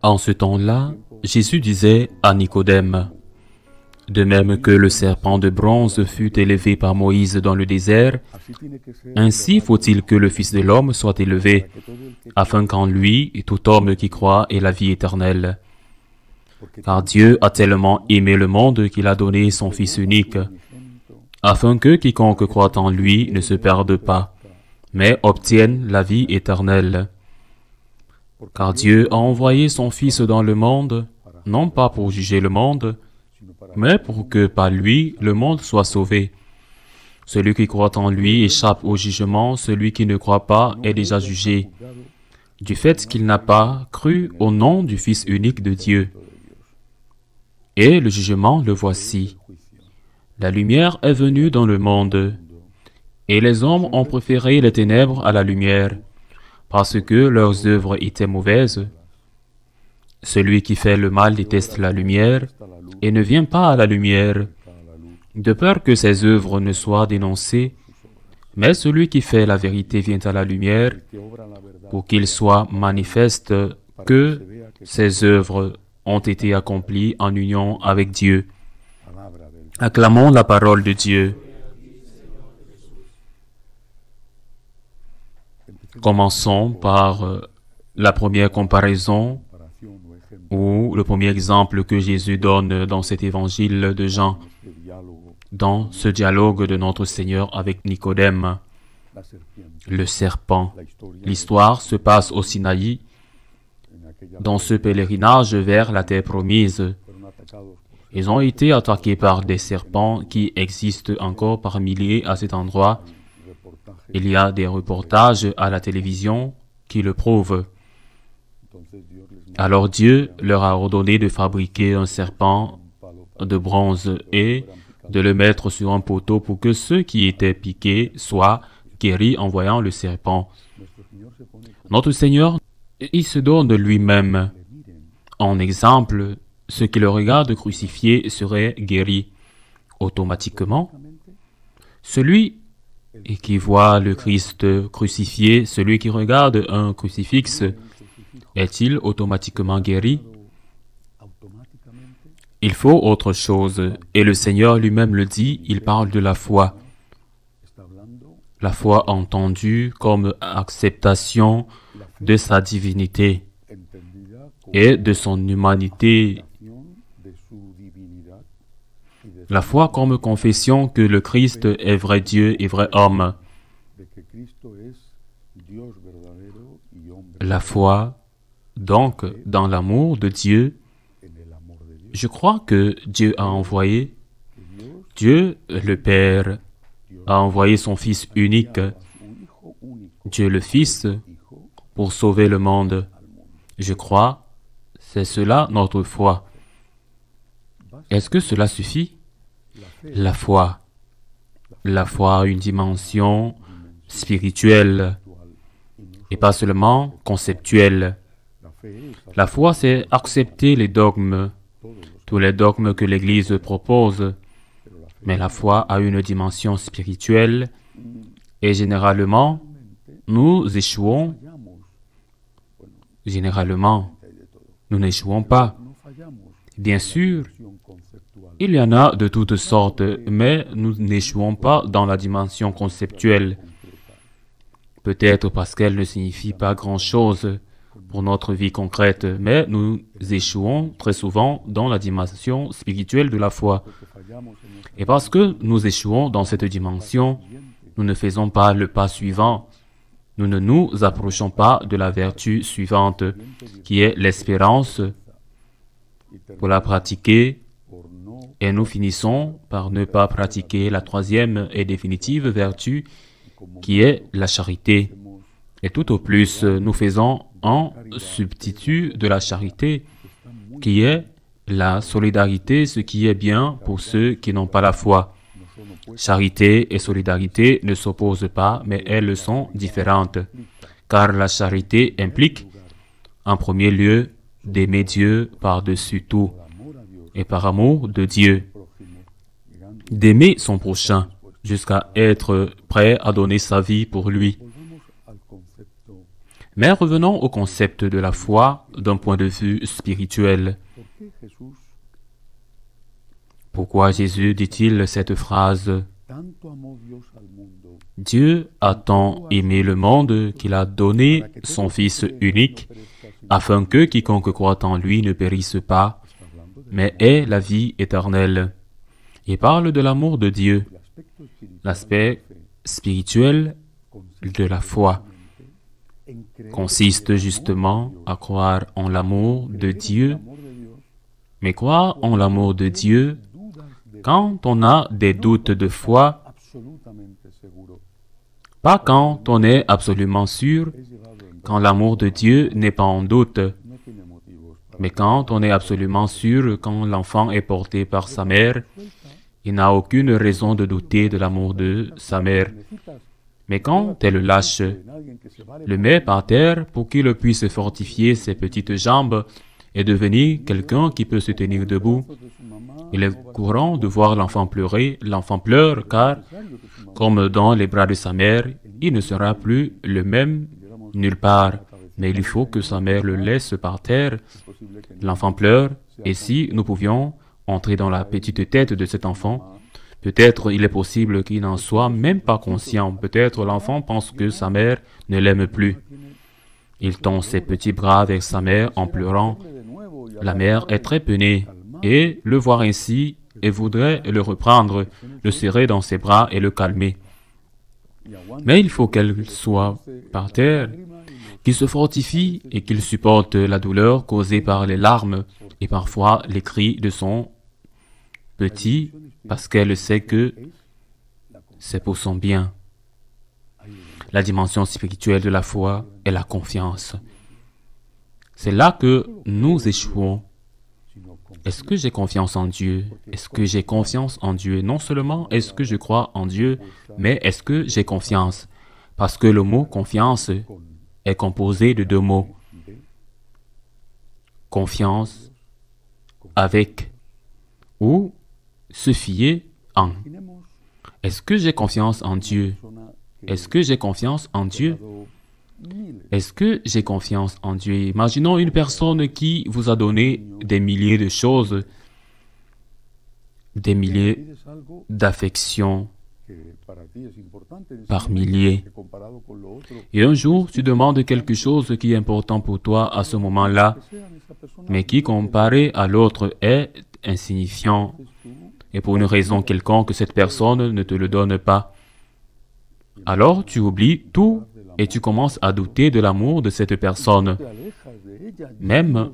En ce temps-là, Jésus disait à Nicodème, De même que le serpent de bronze fut élevé par Moïse dans le désert, ainsi faut-il que le Fils de l'homme soit élevé, afin qu'en lui tout homme qui croit ait la vie éternelle. Car Dieu a tellement aimé le monde qu'il a donné son Fils unique, afin que quiconque croit en lui ne se perde pas, mais obtienne la vie éternelle. Car Dieu a envoyé son Fils dans le monde, non pas pour juger le monde, mais pour que par lui le monde soit sauvé. Celui qui croit en lui échappe au jugement, celui qui ne croit pas est déjà jugé, du fait qu'il n'a pas cru au nom du Fils unique de Dieu. Et le jugement le voici. La lumière est venue dans le monde, et les hommes ont préféré les ténèbres à la lumière, parce que leurs œuvres étaient mauvaises. Celui qui fait le mal déteste la lumière et ne vient pas à la lumière, de peur que ses œuvres ne soient dénoncées. Mais celui qui fait la vérité vient à la lumière pour qu'il soit manifeste que ses œuvres ont été accomplies en union avec Dieu. Acclamons la parole de Dieu. Commençons par euh, la première comparaison ou le premier exemple que Jésus donne dans cet évangile de Jean, dans ce dialogue de notre Seigneur avec Nicodème, le serpent. L'histoire se passe au Sinaï, dans ce pèlerinage vers la terre promise. Ils ont été attaqués par des serpents qui existent encore par milliers à cet endroit il y a des reportages à la télévision qui le prouvent. Alors Dieu leur a ordonné de fabriquer un serpent de bronze et de le mettre sur un poteau pour que ceux qui étaient piqués soient guéris en voyant le serpent. Notre Seigneur, il se donne lui-même. En exemple, ceux qui le regardent crucifié seraient guéris automatiquement. Celui et qui voit le Christ crucifié, celui qui regarde un crucifix, est-il automatiquement guéri Il faut autre chose. Et le Seigneur lui-même le dit, il parle de la foi. La foi entendue comme acceptation de sa divinité et de son humanité la foi comme confession que le Christ est vrai Dieu et vrai homme. La foi, donc, dans l'amour de Dieu. Je crois que Dieu a envoyé, Dieu le Père a envoyé son Fils unique, Dieu le Fils, pour sauver le monde. Je crois, c'est cela notre foi. Est-ce que cela suffit la foi. La foi a une dimension spirituelle et pas seulement conceptuelle. La foi, c'est accepter les dogmes, tous les dogmes que l'Église propose. Mais la foi a une dimension spirituelle et généralement, nous échouons. Généralement, nous n'échouons pas. Bien sûr, il y en a de toutes sortes, mais nous n'échouons pas dans la dimension conceptuelle. Peut-être parce qu'elle ne signifie pas grand-chose pour notre vie concrète, mais nous échouons très souvent dans la dimension spirituelle de la foi. Et parce que nous échouons dans cette dimension, nous ne faisons pas le pas suivant. Nous ne nous approchons pas de la vertu suivante, qui est l'espérance. Pour la pratiquer, et nous finissons par ne pas pratiquer la troisième et définitive vertu qui est la charité. Et tout au plus, nous faisons un substitut de la charité qui est la solidarité, ce qui est bien pour ceux qui n'ont pas la foi. Charité et solidarité ne s'opposent pas, mais elles sont différentes, car la charité implique, en premier lieu, d'aimer Dieu par-dessus tout et par amour de Dieu, d'aimer son prochain jusqu'à être prêt à donner sa vie pour lui. Mais revenons au concept de la foi d'un point de vue spirituel. Pourquoi Jésus dit-il cette phrase Dieu a tant aimé le monde qu'il a donné son Fils unique, afin que quiconque croit en lui ne périsse pas, mais est la vie éternelle. Il parle de l'amour de Dieu, l'aspect spirituel de la foi consiste justement à croire en l'amour de Dieu, mais croire en l'amour de Dieu quand on a des doutes de foi, pas quand on est absolument sûr, quand l'amour de Dieu n'est pas en doute, mais quand on est absolument sûr, quand l'enfant est porté par sa mère, il n'a aucune raison de douter de l'amour de sa mère. Mais quand elle lâche, le met par terre pour qu'il puisse fortifier ses petites jambes et devenir quelqu'un qui peut se tenir debout. Il est courant de voir l'enfant pleurer. L'enfant pleure car, comme dans les bras de sa mère, il ne sera plus le même nulle part mais il faut que sa mère le laisse par terre. L'enfant pleure, et si nous pouvions entrer dans la petite tête de cet enfant, peut-être il est possible qu'il n'en soit même pas conscient, peut-être l'enfant pense que sa mère ne l'aime plus. Il tend ses petits bras vers sa mère en pleurant. La mère est très peinée, et le voir ainsi, et voudrait le reprendre, le serrer dans ses bras et le calmer. Mais il faut qu'elle soit par terre qu'il se fortifie et qu'il supporte la douleur causée par les larmes et parfois les cris de son petit, parce qu'elle sait que c'est pour son bien. La dimension spirituelle de la foi est la confiance. C'est là que nous échouons. Est-ce que j'ai confiance en Dieu Est-ce que j'ai confiance en Dieu Non seulement est-ce que je crois en Dieu, mais est-ce que j'ai confiance Parce que le mot confiance est composé de deux mots. Confiance avec ou se fier en. Est-ce que j'ai confiance en Dieu Est-ce que j'ai confiance en Dieu Est-ce que j'ai confiance en Dieu Imaginons une personne qui vous a donné des milliers de choses, des milliers d'affections, par milliers. Et un jour, tu demandes quelque chose qui est important pour toi à ce moment-là, mais qui comparé à l'autre est insignifiant. Et pour une raison quelconque, cette personne ne te le donne pas. Alors tu oublies tout et tu commences à douter de l'amour de cette personne. Même,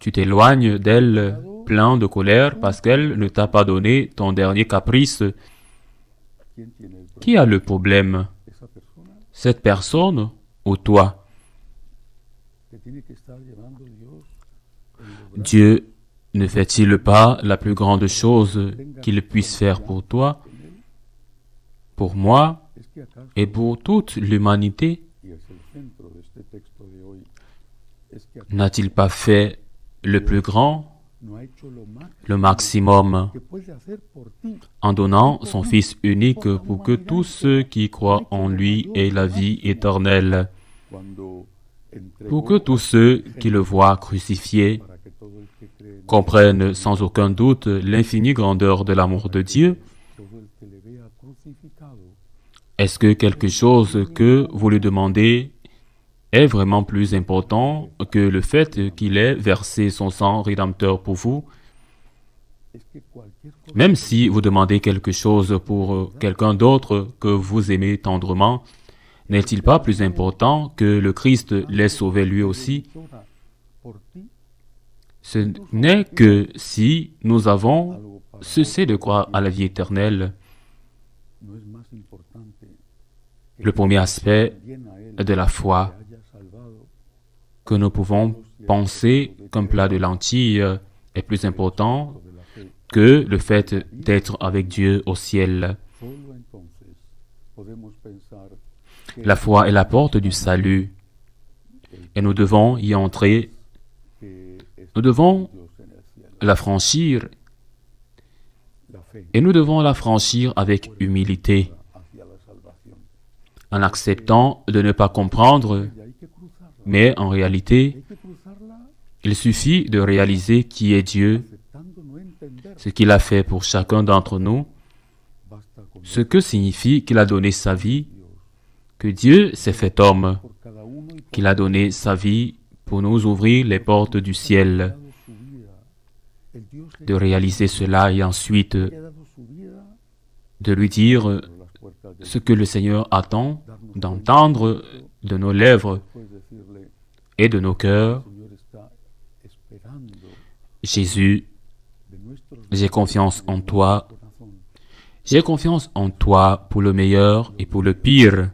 tu t'éloignes d'elle plein de colère parce qu'elle ne t'a pas donné ton dernier caprice qui a le problème Cette personne ou toi Dieu ne fait-il pas la plus grande chose qu'il puisse faire pour toi, pour moi et pour toute l'humanité N'a-t-il pas fait le plus grand le maximum en donnant son Fils unique pour que tous ceux qui croient en lui aient la vie éternelle, pour que tous ceux qui le voient crucifié comprennent sans aucun doute l'infinie grandeur de l'amour de Dieu. Est-ce que quelque chose que vous lui demandez est vraiment plus important que le fait qu'il ait versé son sang rédempteur pour vous. Même si vous demandez quelque chose pour euh, quelqu'un d'autre que vous aimez tendrement, n'est-il pas plus important que le Christ l'ait sauvé lui aussi Ce n'est que si nous avons cessé de croire à la vie éternelle. Le premier aspect de la foi que nous pouvons penser qu'un plat de lentilles euh, est plus important que le fait d'être avec Dieu au ciel. La foi est la porte du salut et nous devons y entrer. Nous devons la franchir et nous devons la franchir avec humilité en acceptant de ne pas comprendre mais en réalité, il suffit de réaliser qui est Dieu, ce qu'il a fait pour chacun d'entre nous, ce que signifie qu'il a donné sa vie, que Dieu s'est fait homme, qu'il a donné sa vie pour nous ouvrir les portes du ciel. De réaliser cela et ensuite de lui dire ce que le Seigneur attend d'entendre de nos lèvres et de nos cœurs, Jésus, j'ai confiance en toi. J'ai confiance en toi pour le meilleur et pour le pire.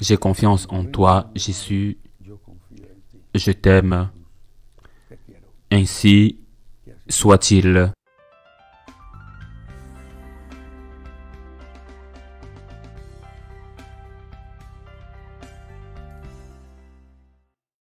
J'ai confiance en toi, Jésus. Je t'aime. Ainsi soit-il.